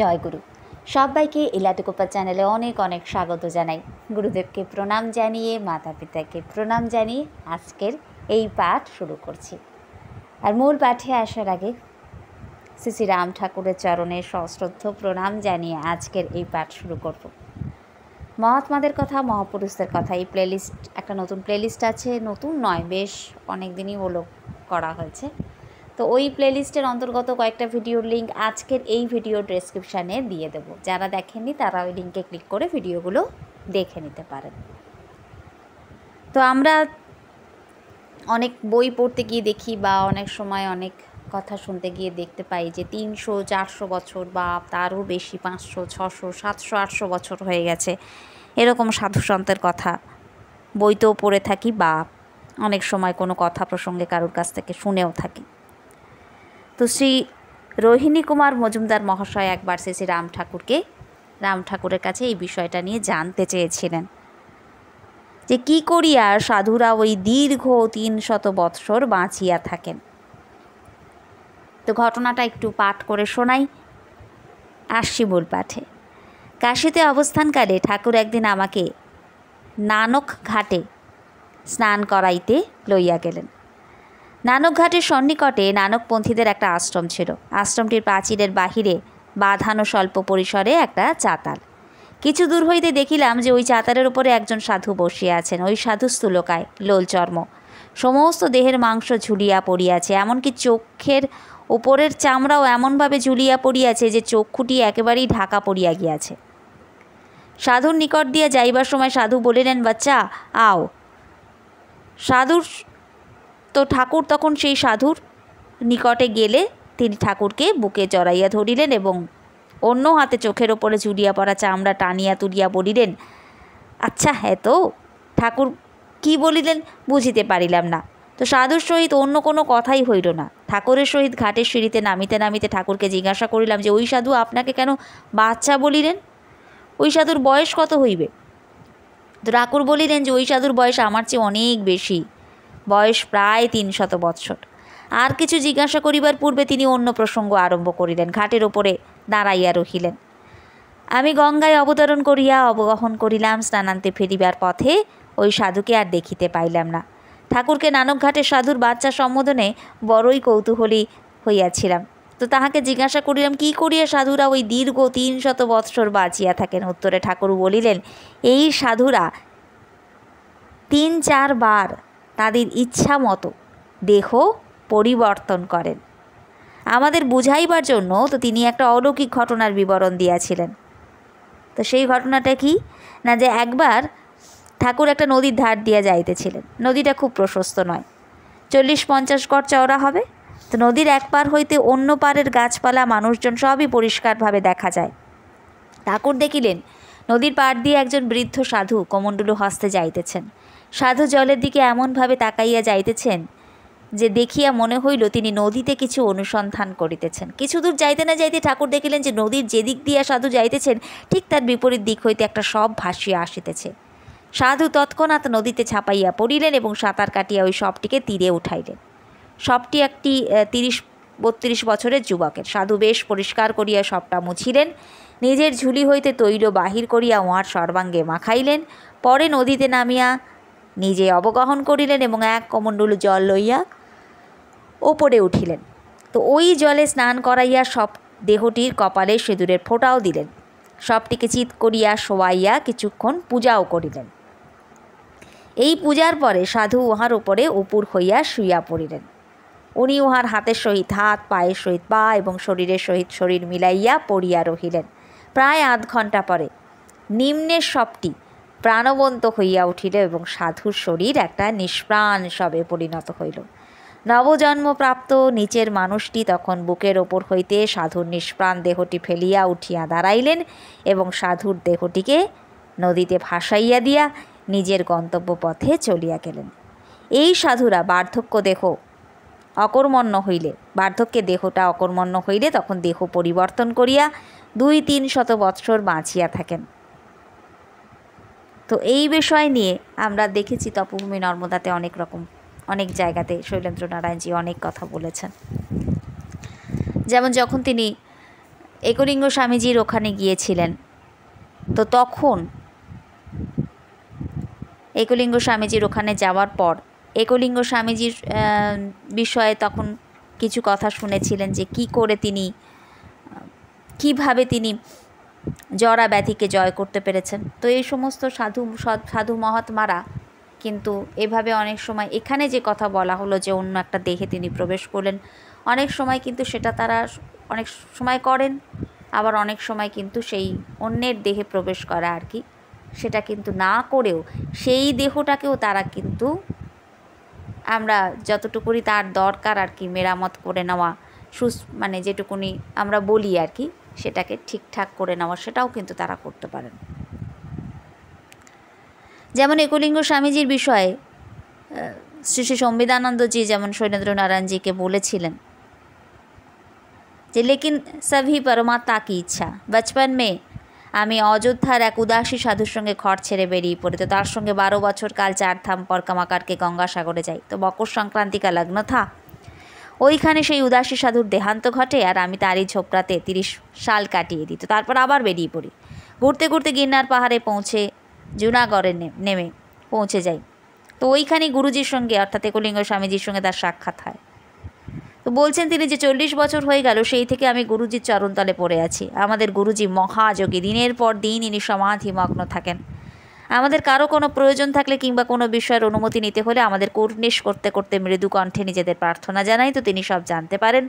জয়গুরু সবাইকে ইলাটুকোপা চ্যানেলে অনেক অনেক স্বাগত জানাই গুরুদেবকে প্রণাম জানিয়ে মাতা পিতাকে প্রণাম জানিয়ে আজকের এই পাঠ শুরু করছি আর মূল পাঠে আসার আগে শ্রী রাম ঠাকুরের চরণে সশ্রদ্ধ প্রণাম জানিয়ে আজকের এই পাঠ শুরু করব মহাত্মাদের কথা মহাপুরুষদের কথা এই প্লেলিস্ট একটা নতুন প্লেলিস্ট আছে নতুন নয় বেশ অনেক দিনই ওলো করা হয়েছে তো ওই প্লেলিস্টের অন্তর্গত কয়েকটা ভিডিওর লিঙ্ক আজকের এই ভিডিও ডেসক্রিপশানে দিয়ে দেব যারা দেখেননি তারা ওই লিঙ্কে ক্লিক করে ভিডিওগুলো দেখে নিতে পারেন তো আমরা অনেক বই পড়তে গিয়ে দেখি বা অনেক সময় অনেক কথা শুনতে গিয়ে দেখতে পাই যে তিনশো চারশো বছর বা তারও বেশি পাঁচশো ছশো সাতশো আটশো বছর হয়ে গেছে এরকম সাধু সন্তের কথা বইতেও পড়ে থাকি বা অনেক সময় কোনো কথা প্রসঙ্গে কারোর কাছ থেকে শুনেও থাকি তো শ্রী রোহিণী কুমার মজুমদার মহাশয় একবার শেষে রাম ঠাকুরকে রাম ঠাকুরের কাছে এই বিষয়টা নিয়ে জানতে চেয়েছিলেন যে কি করিয়া সাধুরা ওই দীর্ঘ তিন শত বৎসর বাঁচিয়া থাকেন তো ঘটনাটা একটু পাঠ করে শোনাই আসছি মূল পাঠে কাশিতে অবস্থানকালে ঠাকুর একদিন আমাকে নানক ঘাটে স্নান করাইতে লইয়া গেলেন নানকঘাটের সন্নিকটে নানকপন্থীদের একটা আশ্রম ছিল আশ্রমটির প্রাচীরের বাহিরে বাঁধানো স্বল্প পরিসরে একটা চাতাল কিছু দূর হইতে দেখিলাম যে ওই চাতালের উপরে একজন সাধু বসিয়া আছেন ওই সাধু স্থূলকায় লোলচর্ম সমস্ত দেহের মাংস ঝুলিয়া পড়িয়াছে এমনকি চোখের ওপরের চামড়াও এমনভাবে ঝুলিয়া পড়িয়াছে যে চক্ষুটি একেবারেই ঢাকা পড়িয়া গিয়াছে সাধুর নিকট দিয়া যাইবার সময় সাধু বলিলেন বাচ্চা আও সাধুর তো ঠাকুর তখন সেই সাধুর নিকটে গেলে তিনি ঠাকুরকে বুকে জড়াইয়া ধরিলেন এবং অন্য হাতে চোখের ওপরে ঝুড়িয়া পড়া চামড়া টানিয়া তুলিয়া বলিলেন আচ্ছা হ্যাঁ তো ঠাকুর কি বলিলেন বুঝিতে পারিলাম না তো সাধুর সহিত অন্য কোনো কথাই হইল না ঠাকুরের সহিত ঘাটের সিঁড়িতে নামিতে নামিতে ঠাকুরকে জিজ্ঞাসা করিলাম যে ওই সাধু আপনাকে কেন বাচ্চা বলিলেন ওই সাধুর বয়স কত হইবে তো ঠাকুর বলিলেন যে ওই সাধুর বয়স আমার চেয়ে অনেক বেশি বয়স প্রায় তিন শত বৎসর আর কিছু জিজ্ঞাসা করিবার পূর্বে তিনি অন্য প্রসঙ্গ আরম্ভ করিলেন ঘাটের ওপরে দাঁড়াইয়া রহিলেন আমি গঙ্গায় অবতরণ করিয়া অবগহন করিলাম স্নানান্তে ফিরিবার পথে ওই সাধুকে আর দেখিতে পাইলাম না ঠাকুরকে নানক ঘাটে সাধুর বাচ্চা সম্বোধনে বড়ই কৌতূহলী হইয়াছিলাম তো তাহাকে জিজ্ঞাসা করিলাম কি করিয়া সাধুরা ওই দীর্ঘ তিন শত বৎসর বাঁচিয়া থাকেন উত্তরে ঠাকুর বলিলেন এই সাধুরা তিন চারবার তাদের ইচ্ছা মতো দেহ পরিবর্তন করেন আমাদের বুঝাইবার জন্য তো তিনি একটা অলৌকিক ঘটনার বিবরণ দিয়াছিলেন তো সেই ঘটনাটা কি না যে একবার ঠাকুর একটা নদীর ধার দিয়া যাইতেছিলেন নদীটা খুব প্রশস্ত নয় চল্লিশ পঞ্চাশ গড় চওড়া হবে তো নদীর এক পার হইতে অন্য পারের গাছপালা মানুষজন সবই পরিষ্কারভাবে দেখা যায় ঠাকুর দেখিলেন নদীর পাড় দিয়ে একজন বৃদ্ধ সাধু কমণ্ডলু হস্তে যাইতেছেন সাধু জলের দিকে এমনভাবে তাকাইয়া যাইতেছেন যে দেখিয়া মনে হইল তিনি নদীতে কিছু অনুসন্ধান করিতেছেন কিছু দূর যাইতে না যাইতে ঠাকুর দেখিলেন যে নদীর যেদিক দিয়া সাধু যাইতেছেন ঠিক তার বিপরীত দিক হইতে একটা সব ভাসিয়া আসিতেছে সাধু তৎক্ষণাৎ নদীতে ছাপাইয়া পড়িলেন এবং সাঁতার কাটিয়া ওই সবটিকে তীরে উঠাইলেন সবটি একটি তিরিশ বত্রিশ বছরের যুবকের সাধু বেশ পরিষ্কার করিয়া সবটা মুছিলেন নিজের ঝুলি হইতে তৈল বাহির করিয়া ওয়ার সর্বাঙ্গে মাখাইলেন পরে নদীতে নামিয়া নিজে অবগহন করিলেন এবং এক কমণ্ডল জল লইয়া ওপরে উঠিলেন তো ওই জলে স্নান করাইয়া সব দেহটির কপালে সেঁদুরের ফোঁটাও দিলেন সবটিকে চিৎ করিয়া শোয়াইয়া কিছুক্ষণ পূজাও করিলেন এই পূজার পরে সাধু উহার উপরে উপুর হইয়া শুইয়া পড়িলেন উনি উহার হাতের সহিত হাত পায়ের সহিত পা এবং শরীরের সহিত শরীর মিলাইয়া পড়িয়া রহিলেন প্রায় আধ ঘন্টা পরে নিম্নের সবটি প্রাণবন্ত হইয়া উঠিল এবং সাধুর শরীর একটা নিষ্প্রাণ সবে পরিণত হইল নবজন্মপ্রাপ্ত নিচের মানুষটি তখন বুকের ওপর হইতে সাধুর নিষ্প্রাণ দেহটি ফেলিয়া উঠিয়া দাঁড়াইলেন এবং সাধুর দেহটিকে নদীতে ভাসাইয়া দিয়া নিজের গন্তব্য পথে চলিয়া গেলেন এই সাধুরা বার্ধক্য দেহ অকর্মণ্য হইলে বার্ধক্যে দেহটা অকর্মণ্য হইলে তখন দেহ পরিবর্তন করিয়া দুই তিন শত বৎসর বাঁচিয়া থাকেন তো এই বিষয় নিয়ে আমরা দেখেছি তপভূমি নর্মদাতে অনেক রকম অনেক জায়গাতে শৈলেন্দ্র নারায়ণজি অনেক কথা বলেছেন যেমন যখন তিনি একলিঙ্গ স্বামীজির ওখানে গিয়েছিলেন তো তখন একলিঙ্গ স্বামীজির ওখানে যাওয়ার পর একলিঙ্গ স্বামীজির বিষয়ে তখন কিছু কথা শুনেছিলেন যে কি করে তিনি কিভাবে তিনি জরা ব্যাধিকে জয় করতে পেরেছেন তো এই সমস্ত সাধু সাধু মহাত্মারা কিন্তু এভাবে অনেক সময় এখানে যে কথা বলা হলো যে অন্য একটা দেহে তিনি প্রবেশ করলেন অনেক সময় কিন্তু সেটা তারা অনেক সময় করেন আবার অনেক সময় কিন্তু সেই অন্যের দেহে প্রবেশ করা আর কি সেটা কিন্তু না করেও সেই দেহটাকেও তারা কিন্তু আমরা যতটুকুনি তার দরকার আর কি মেরামত করে নেওয়া সুস মানে যেটুকুনি আমরা বলি আর কি সেটাকে ঠিকঠাক করে নেওয়া সেটাও কিন্তু তারা করতে পারেন যেমন একলিঙ্গ স্বামীজির বিষয়ে শ্রী শ্রী সম্বিধানন্দজি যেমন সৈনেন্দ্র নারায়ণজিকে বলেছিলেন যে লেকিন সভি পরমাত্মা কি ইচ্ছা বচপন মেয়ে আমি অযোধ্যার এক উদাসী সাধুর সঙ্গে ঘর ছেড়ে বেরিয়ে পড়ে তো তার সঙ্গে বারো বছর কাল চার থাম পর কামাকারকে গঙ্গাসাগরে যাই তো মকর সংক্রান্তিকা লগ্ন থা ওইখানে সেই উদাসী সাধুর দেহান্ত ঘটে আর আমি তারই ঝোপড়াতে তিরিশ সাল কাটিয়ে দিত তারপর আবার বেরিয়ে পড়ি ঘুরতে ঘুরতে গিন্নার পাহাড়ে পৌঁছে জুনাগড়ে নেমে পৌঁছে যাই তো ওইখানে গুরুজির সঙ্গে অর্থাৎ একলিঙ্গ স্বামীজির সঙ্গে তার সাক্ষাৎ হয় তো বলছেন তিনি যে চল্লিশ বছর হয়ে গেল সেই থেকে আমি গুরুজির চরণতলে পড়ে আছি আমাদের গুরুজি মহাযোগী দিনের পর দিন ইনি সমাধিমগ্ন থাকেন আমাদের কারো কোনো প্রয়োজন থাকলে কিংবা কোনো বিষয়ের অনুমতি নিতে হলে আমাদের কূটনিশ করতে করতে মৃদু কণ্ঠে নিজেদের প্রার্থনা জানাই তো তিনি সব জানতে পারেন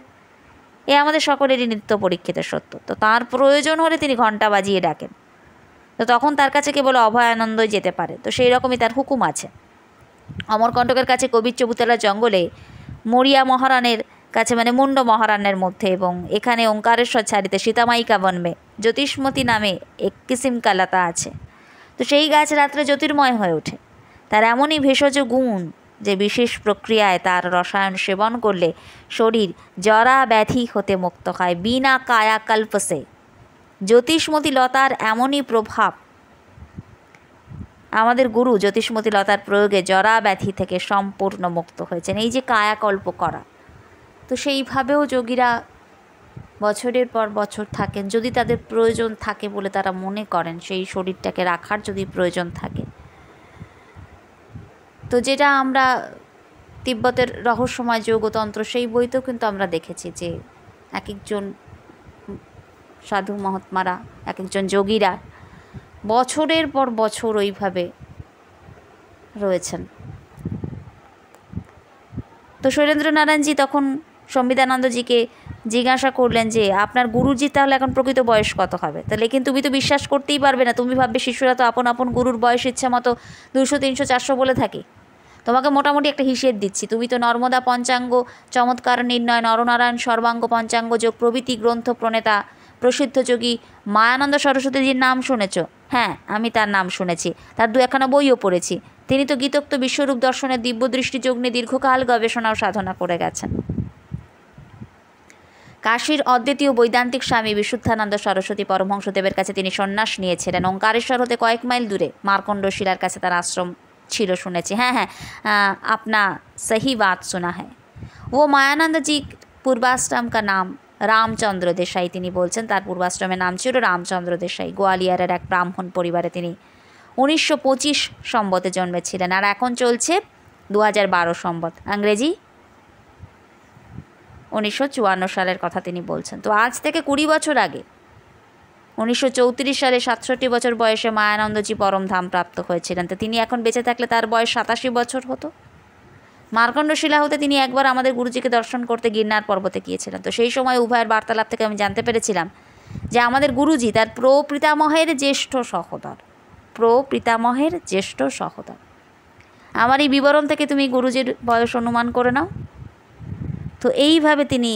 এ আমাদের সকলেরই নিত্য পরীক্ষিত সত্য তো তার প্রয়োজন হলে তিনি ঘণ্টা বাজিয়ে ডাকেন তো তখন তার কাছে কেবল অভয়ানন্দই যেতে পারে তো সেই রকমই তার হুকুম আছে অমরকণ্টকের কাছে কবির চবুতলা জঙ্গলে মরিয়া মহারানের কাছে মানে মুন্ড মহারানের মধ্যে এবং এখানে ওঙ্কারেশ্বর ছাড়িতে সীতামাইকা বনমে জ্যোতিষ্মতি নামে এক কিসিম কালাতা আছে তো সেই গাছ রাত্রে জ্যোতির্ময় হয়ে ওঠে তার এমনই ভেষজ গুণ যে বিশেষ প্রক্রিয়ায় তার রসায়ন সেবন করলে শরীর জরা ব্যাধি হতে মুক্ত হয় বিনা কায়াকল্পসে জ্যোতিষমতি লতার এমনই প্রভাব আমাদের গুরু জ্যোতিষ্মতি লতার প্রয়োগে জরা ব্যাধি থেকে সম্পূর্ণ মুক্ত হয়েছেন এই যে কায়াকল্প করা তো সেইভাবেও যোগীরা বছরের পর বছর থাকেন যদি তাদের প্রয়োজন থাকে বলে তারা মনে করেন সেই শরীরটাকে রাখার যদি প্রয়োজন থাকে তো যেটা আমরা তিব্বতের রহস্যময় যোগতন্ত্র সেই বইতেও কিন্তু আমরা দেখেছি যে এক একজন সাধু মহাত্মারা এক একজন যোগীরা বছরের পর বছর ওইভাবে রয়েছেন তো শৈলেন্দ্র নারায়ণজি তখন সম্বিধানন্দজিকে জিজ্ঞাসা করলেন যে আপনার গুরুজি তাহলে এখন প্রকৃত বয়স কত হবে তাহলে কিন্তু তুমি তো বিশ্বাস করতেই পারবে না তুমি ভাববে শিশুরা তো আপন আপন গুরুর বয়স ইচ্ছা মতো দুশো তিনশো চারশো বলে থাকে তোমাকে মোটামুটি একটা হিসেব দিচ্ছি তুমি তো নর্মদা পঞ্চাঙ্গ চমৎকার নির্ণয় নরনারায়ণ সর্বাঙ্গ পঞ্চাঙ্গ যোগ প্রভৃতি গ্রন্থ প্রণেতা প্রসিদ্ধ যোগী মায়ানন্দ সরস্বতীজির নাম শুনেছ হ্যাঁ আমি তার নাম শুনেছি তার দু একখানা বইও পড়েছি তিনি তো গীতোক্ত বিশ্বরূপ দর্শনের দিব্যদৃষ্টি যোগ নিয়ে দীর্ঘকাল গবেষণা ও সাধনা করে গেছেন কাশীর অদ্বিতীয় বৈদান্তিক স্বামী বিশুদ্ধানন্দ সরস্বতী পরমহংসদেবের কাছে তিনি সন্ন্যাস নিয়েছিলেন ওঙ্কারেশ্বর হতে কয়েক মাইল দূরে মার্কণ্ড শিলার কাছে তার আশ্রম ছিল শুনেছি হ্যাঁ হ্যাঁ আপনা সহি বাত শোনা হ্যাঁ ও মায়ানন্দজি পূর্বাশ্রম কা নাম রামচন্দ্র দেশাই তিনি বলছেন তার পূর্বাশ্রমের নাম ছিল রামচন্দ্র দেশাই গোয়ালিয়ারের এক ব্রাহ্মণ পরিবারে তিনি উনিশশো পঁচিশ সম্বতে জন্মেছিলেন আর এখন চলছে দু হাজার বারো সম্বত ইংরেজি উনিশশো সালের কথা তিনি বলছেন তো আজ থেকে কুড়ি বছর আগে উনিশশো সালে সাতষট্টি বছর বয়সে মায়ানন্দজি পরমধাম প্রাপ্ত হয়েছিলেন তো তিনি এখন বেঁচে থাকলে তার বয়স সাতাশি বছর হতো শিলা হতে তিনি একবার আমাদের গুরুজিকে দর্শন করতে গিরনার পর্বতে গিয়েছিলেন তো সেই সময় উভয়ের বার্তালাপ থেকে আমি জানতে পেরেছিলাম যে আমাদের গুরুজি তার প্রপিতামহের জ্যেষ্ঠ সহোদর প্রপিতামহের জ্যেষ্ঠ সহোদর আমার এই বিবরণ থেকে তুমি গুরুজির বয়স অনুমান করে নাও তো এইভাবে তিনি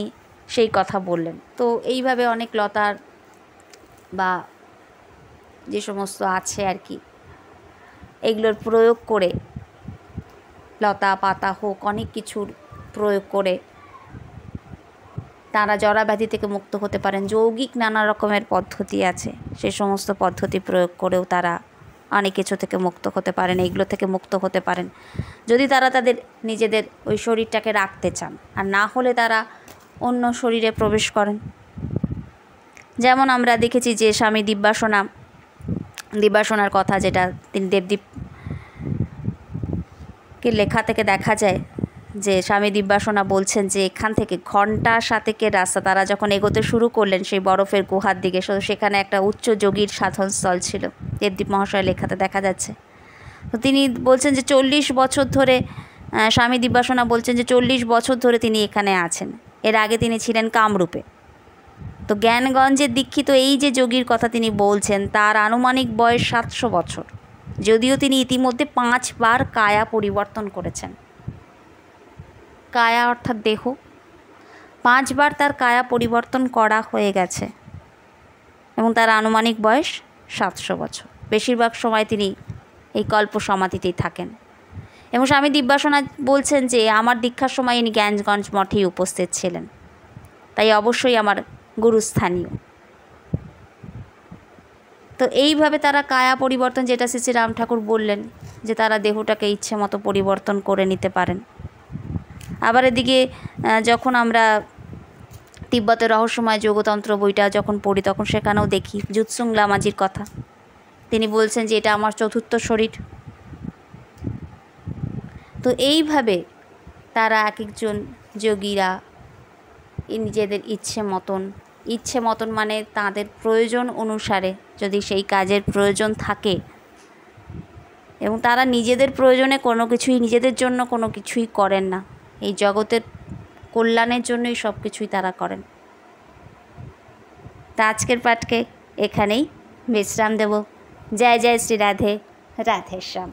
সেই কথা বললেন তো এইভাবে অনেক লতার বা যে সমস্ত আছে আর কি এগুলোর প্রয়োগ করে লতা পাতা হোক অনেক কিছুর প্রয়োগ করে তারা জরাব্যাধি থেকে মুক্ত হতে পারেন যৌগিক নানা রকমের পদ্ধতি আছে সে সমস্ত পদ্ধতি প্রয়োগ করেও তারা অনেক কিছু থেকে মুক্ত হতে পারেন এইগুলো থেকে মুক্ত হতে পারেন যদি তারা তাদের নিজেদের ওই শরীরটাকে রাখতে চান আর না হলে তারা অন্য শরীরে প্রবেশ করেন যেমন আমরা দেখেছি যে স্বামী দিব্যাসনা দিব্যাসনার কথা যেটা তিনি দেবদীপ লেখা থেকে দেখা যায় যে স্বামী দিব্যাসনা বলছেন যে এখান থেকে ঘন্টা সাতেকের রাস্তা তারা যখন এগোতে শুরু করলেন সেই বরফের গুহার দিকে শুধু সেখানে একটা উচ্চ যোগীর সাধনস্থল ছিল দেবদীপ মহাশয় লেখাতে দেখা যাচ্ছে তো তিনি বলছেন যে চল্লিশ বছর ধরে স্বামী দিব্যাসনা বলছেন যে চল্লিশ বছর ধরে তিনি এখানে আছেন এর আগে তিনি ছিলেন কামরূপে তো জ্ঞানগঞ্জের দীক্ষিত এই যে যোগীর কথা তিনি বলছেন তার আনুমানিক বয়স সাতশো বছর যদিও তিনি ইতিমধ্যে পাঁচবার কায়া পরিবর্তন করেছেন কায়া অর্থাৎ দেহ পাঁচবার তার কায়া পরিবর্তন করা হয়ে গেছে এবং তার আনুমানিক বয়স সাতশো বছর বেশিরভাগ সময় তিনি এই কল্প সমাধিতেই থাকেন এবং স্বামী দিব্যাসনা বলছেন যে আমার দীক্ষার সময় ইনি জ্ঞানগঞ্জ মঠেই উপস্থিত ছিলেন তাই অবশ্যই আমার গুরুস্থানীয় তো এইভাবে তারা কায়া পরিবর্তন যেটা শ্রী রাম ঠাকুর বললেন যে তারা দেহটাকে ইচ্ছে মতো পরিবর্তন করে নিতে পারেন আবার এদিকে যখন আমরা তিব্বতের রহস্যময় যোগতন্ত্র বইটা যখন পড়ি তখন সেখানেও দেখি জুৎসুং লামাজির কথা তিনি বলছেন যে এটা আমার চতুর্থ শরীর তো এইভাবে তারা এক একজন যোগীরা নিজেদের ইচ্ছে মতন ইচ্ছে মতন মানে তাদের প্রয়োজন অনুসারে যদি সেই কাজের প্রয়োজন থাকে এবং তারা নিজেদের প্রয়োজনে কোনো কিছুই নিজেদের জন্য কোনো কিছুই করেন না এই জগতের কল্যাণের জন্যই সব কিছুই তারা করেন তা আজকের পাঠকে এখানেই বিশ্রাম দেব জয় জয় শ্রী রাধে শ্যাম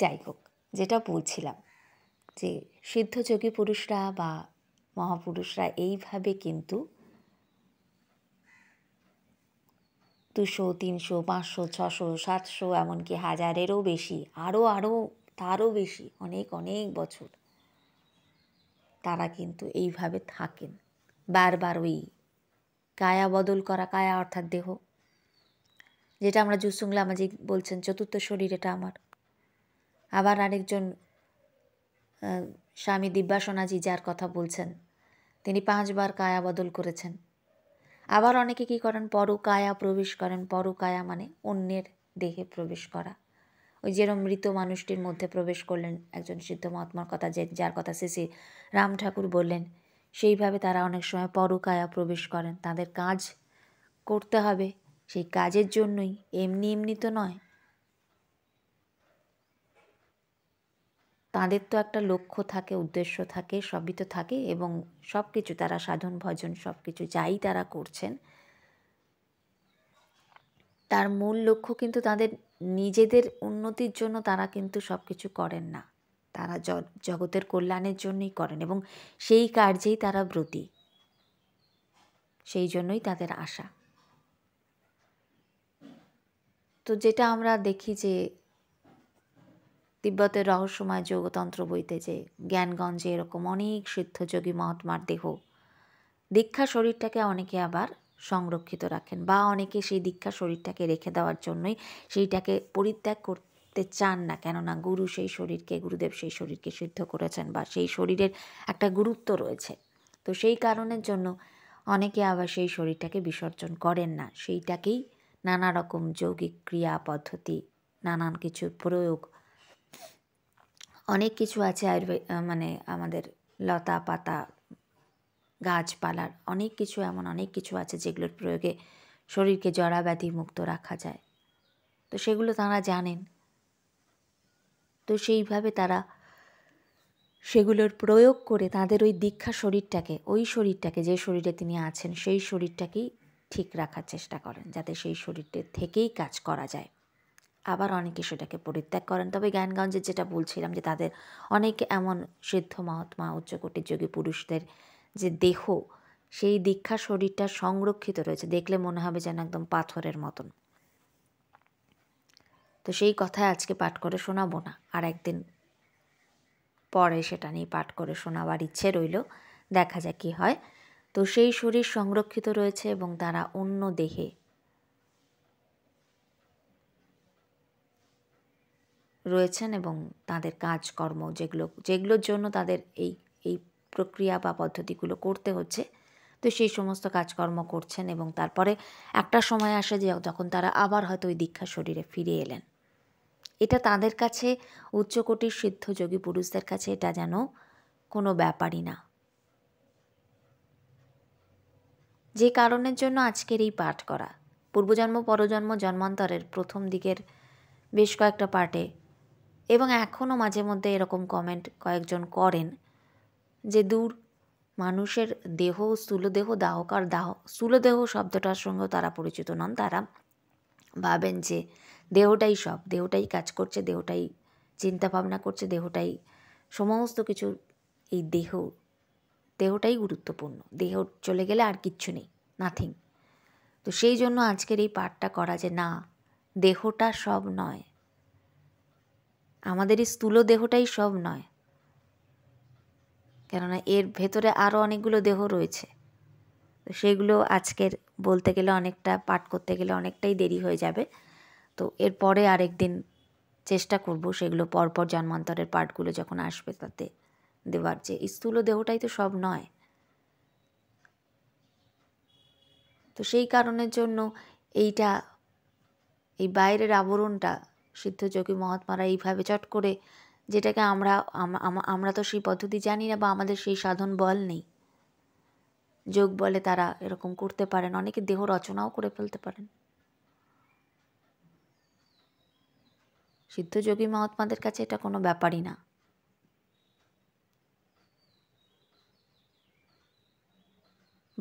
যাই হোক যেটা বলছিলাম যে সিদ্ধযোগী পুরুষরা বা মহাপুরুষরা এইভাবে কিন্তু দুশো তিনশো পাঁচশো ছশো সাতশো এমনকি হাজারেরও বেশি আরও আরও তারও বেশি অনেক অনেক বছর তারা কিন্তু এইভাবে থাকেন বারবার ওই কায়া বদল করা কায়া অর্থাৎ দেহ যেটা আমরা জুসুংলা আমাজি বলছেন চতুর্থ শরীর এটা আমার আবার আরেকজন স্বামী দিব্যাসনাজি যার কথা বলছেন তিনি পাঁচবার কায়া বদল করেছেন আবার অনেকে কি করেন পরকায়া প্রবেশ করেন পরকায়া মানে অন্যের দেহে প্রবেশ করা ওই যেরম মৃত মানুষটির মধ্যে প্রবেশ করলেন একজন সিদ্ধ মহাত্মার কথা যে যার কথা শ্রী রাম ঠাকুর বললেন সেইভাবে তারা অনেক সময় পরকায়া প্রবেশ করেন তাদের কাজ করতে হবে সেই কাজের জন্যই এমনি এমনি তো নয় তাদের তো একটা লক্ষ্য থাকে উদ্দেশ্য থাকে সবই তো থাকে এবং সব কিছু তারা সাধন ভজন সব কিছু যাই তারা করছেন তার মূল লক্ষ্য কিন্তু তাদের নিজেদের উন্নতির জন্য তারা কিন্তু সব কিছু করেন না তারা জগতের কল্যাণের জন্যই করেন এবং সেই কার্যেই তারা ব্রতী সেই জন্যই তাদের আশা তো যেটা আমরা দেখি যে তিব্বতের রহস্যময় যোগতন্ত্র বইতে যে জ্ঞানগঞ্জে এরকম অনেক সিদ্ধযোগী মহাত্মার দেহ দীক্ষা শরীরটাকে অনেকে আবার সংরক্ষিত রাখেন বা অনেকে সেই দীক্ষা শরীরটাকে রেখে দেওয়ার জন্যই সেইটাকে পরিত্যাগ করতে চান না কেননা গুরু সেই শরীরকে গুরুদেব সেই শরীরকে সিদ্ধ করেছেন বা সেই শরীরের একটা গুরুত্ব রয়েছে তো সেই কারণের জন্য অনেকে আবার সেই শরীরটাকে বিসর্জন করেন না সেইটাকেই নানা রকম যৌগিক ক্রিয়া পদ্ধতি নানান কিছু প্রয়োগ অনেক কিছু আছে আয়ুর্বেদ মানে আমাদের লতা পাতা গাছপালার অনেক কিছু এমন অনেক কিছু আছে যেগুলোর প্রয়োগে শরীরকে জরা ব্যাধি মুক্ত রাখা যায় তো সেগুলো তারা জানেন তো সেইভাবে তারা সেগুলোর প্রয়োগ করে তাদের ওই দীক্ষা শরীরটাকে ওই শরীরটাকে যে শরীরে তিনি আছেন সেই শরীরটাকেই ঠিক রাখার চেষ্টা করেন যাতে সেই শরীরটা থেকেই কাজ করা যায় আবার অনেকে সেটাকে পরিত্যাগ করেন তবে জ্ঞানগঞ্জের যেটা বলছিলাম যে তাদের অনেকে এমন সিদ্ধ মহাত্মা উচ্চকোটির যোগী পুরুষদের যে দেহ সেই দীক্ষা শরীরটা সংরক্ষিত রয়েছে দেখলে মনে হবে যেন একদম পাথরের মতন তো সেই কথায় আজকে পাঠ করে শোনাবো না আর একদিন পরে সেটা নিয়ে পাঠ করে শোনাবার ইচ্ছে রইল দেখা যাক কী হয় তো সেই শরীর সংরক্ষিত রয়েছে এবং তারা অন্য দেহে রয়েছেন এবং তাদের কাজকর্ম যেগুলো যেগুলোর জন্য তাদের এই এই প্রক্রিয়া বা পদ্ধতিগুলো করতে হচ্ছে তো সেই সমস্ত কাজকর্ম করছেন এবং তারপরে একটা সময় আসে যে যখন তারা আবার হয়তো ওই দীক্ষা শরীরে ফিরে এলেন এটা তাদের কাছে উচ্চকোটির সিদ্ধ যোগী পুরুষদের কাছে এটা যেন কোনো ব্যাপারই না যে কারণের জন্য আজকের এই পাঠ করা পূর্বজন্ম পরজন্ম জন্মান্তরের প্রথম দিকের বেশ কয়েকটা পার্টে এবং এখনও মাঝে মধ্যে এরকম কমেন্ট কয়েকজন করেন যে দূর মানুষের দেহ স্থূলদেহ দাহকার দাহ স্থূলদেহ শব্দটার সঙ্গেও তারা পরিচিত নন তারা ভাবেন যে দেহটাই সব দেহটাই কাজ করছে দেহটাই চিন্তা ভাবনা করছে দেহটাই সমস্ত কিছু এই দেহ দেহটাই গুরুত্বপূর্ণ দেহ চলে গেলে আর কিচ্ছু নেই নাথিং তো সেই জন্য আজকের এই পাঠটা করা যে না দেহটা সব নয় আমাদের এই স্থূল দেহটাই সব নয় কেননা এর ভেতরে আরও অনেকগুলো দেহ রয়েছে তো সেগুলো আজকের বলতে গেলে অনেকটা পাঠ করতে গেলে অনেকটাই দেরি হয়ে যাবে তো এরপরে দিন চেষ্টা করব সেগুলো পরপর জন্মান্তরের পাঠগুলো যখন আসবে তাতে দেওয়ার যে স্থূল দেহটাই তো সব নয় তো সেই কারণের জন্য এইটা এই বাইরের আবরণটা সিদ্ধযোগী মহাত্মারা এইভাবে চট করে যেটাকে আমরা আমরা তো সেই পদ্ধতি জানি না বা আমাদের সেই সাধন বল নেই যোগ বলে তারা এরকম করতে পারেন অনেকে দেহ রচনাও করে ফেলতে পারেন সিদ্ধযোগী মহাত্মাদের কাছে এটা কোনো ব্যাপারই না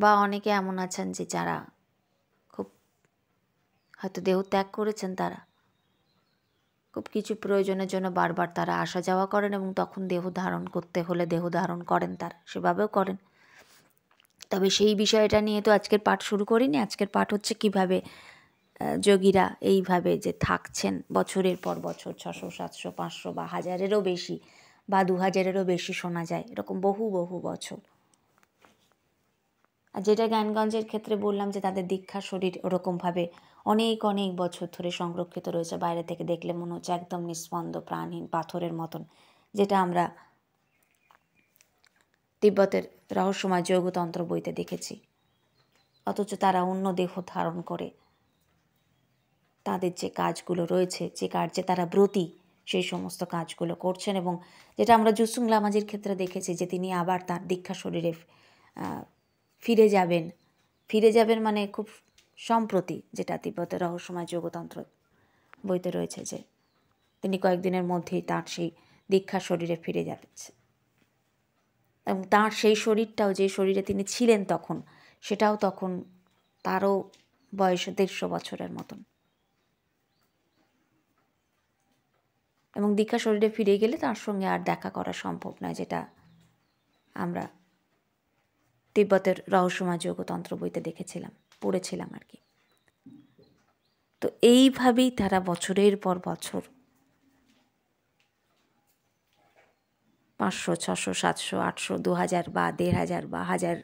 বা অনেকে এমন আছেন যে যারা খুব হয়তো দেহ ত্যাগ করেছেন তারা খুব কিছু প্রয়োজনের জন্য বারবার তারা আসা যাওয়া করেন এবং তখন দেহ ধারণ করতে হলে দেহ ধারণ করেন তার সেভাবেও করেন তবে সেই বিষয়টা নিয়ে তো আজকের পাঠ শুরু করিনি আজকের পাঠ হচ্ছে কিভাবে যোগীরা এইভাবে যে থাকছেন বছরের পর বছর ছশো সাতশো পাঁচশো বা হাজারেরও বেশি বা দু হাজারেরও বেশি শোনা যায় এরকম বহু বহু বছর আর যেটা জ্ঞানগঞ্জের ক্ষেত্রে বললাম যে তাদের দীক্ষা শরীর ওরকমভাবে অনেক অনেক বছর ধরে সংরক্ষিত রয়েছে বাইরে থেকে দেখলে মনে হচ্ছে একদম নিঃস্পন্দ প্রাণহীন পাথরের মতন যেটা আমরা তিব্বতের রহস্যময় যৌগতন্ত্র বইতে দেখেছি অথচ তারা অন্য দেহ ধারণ করে তাদের যে কাজগুলো রয়েছে যে কার্যে তারা ব্রতী সেই সমস্ত কাজগুলো করছেন এবং যেটা আমরা জুসুং লামাজির ক্ষেত্রে দেখেছি যে তিনি আবার তার দীক্ষা শরীরে ফিরে যাবেন ফিরে যাবেন মানে খুব সম্প্রতি যেটা তিব্বতের রহস্যময় যোগতন্ত্র বইতে রয়েছে যে তিনি কয়েকদিনের মধ্যেই তার সেই দীক্ষা শরীরে ফিরে যাচ্ছে এবং তাঁর সেই শরীরটাও যে শরীরে তিনি ছিলেন তখন সেটাও তখন তারও বয়স দেড়শো বছরের মতন এবং দীক্ষা শরীরে ফিরে গেলে তার সঙ্গে আর দেখা করা সম্ভব নয় যেটা আমরা তিব্বতের রহস্যময় যোগতন্ত্র বইতে দেখেছিলাম পড়েছিলাম আর কি তো এইভাবেই তারা বছরের পর বছর পাঁচশো ছশো সাতশো আটশো দু হাজার বা দেড় হাজার বা হাজার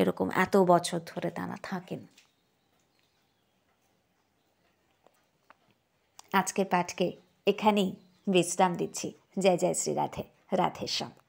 এরকম এত বছর ধরে তারা থাকেন আজকে পাঠকে এখানেই বিশ্রাম দিচ্ছি জয় জয় শ্রী রাধে রাধের সঙ্গে